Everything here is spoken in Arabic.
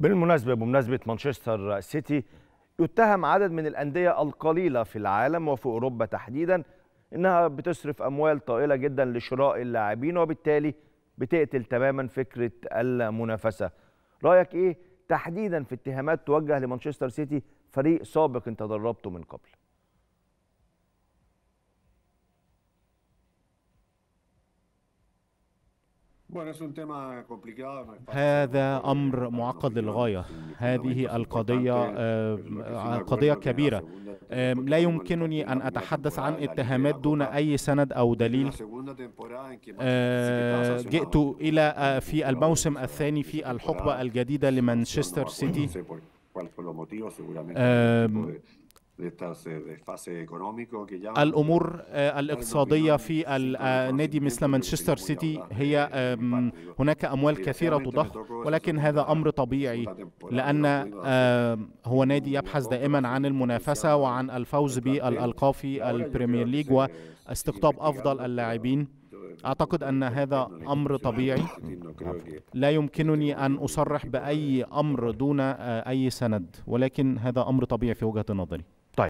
بالمناسبة بمناسبة مانشستر سيتي يتهم عدد من الأندية القليلة في العالم وفي أوروبا تحديدا إنها بتصرف أموال طائلة جدا لشراء اللاعبين وبالتالي بتقتل تماما فكرة المنافسة رأيك إيه تحديدا في اتهامات توجه لمانشستر سيتي فريق سابق أنت دربته من قبل هذا امر معقد للغايه هذه القضيه آه، آه، قضيه كبيره آه، لا يمكنني ان اتحدث عن اتهامات دون اي سند او دليل جئت الى في الموسم الثاني في الحقبه الجديده لمانشستر سيتي الامور الاقتصاديه في النادي مثل مانشستر سيتي هي هناك اموال كثيره تضخ ولكن هذا امر طبيعي لان هو نادي يبحث دائما عن المنافسه وعن الفوز بالالقاب في البريمير ليج واستقطاب افضل اللاعبين أعتقد أن هذا أمر طبيعي لا يمكنني أن أصرح بأي أمر دون أي سند ولكن هذا أمر طبيعي في وجهة نظري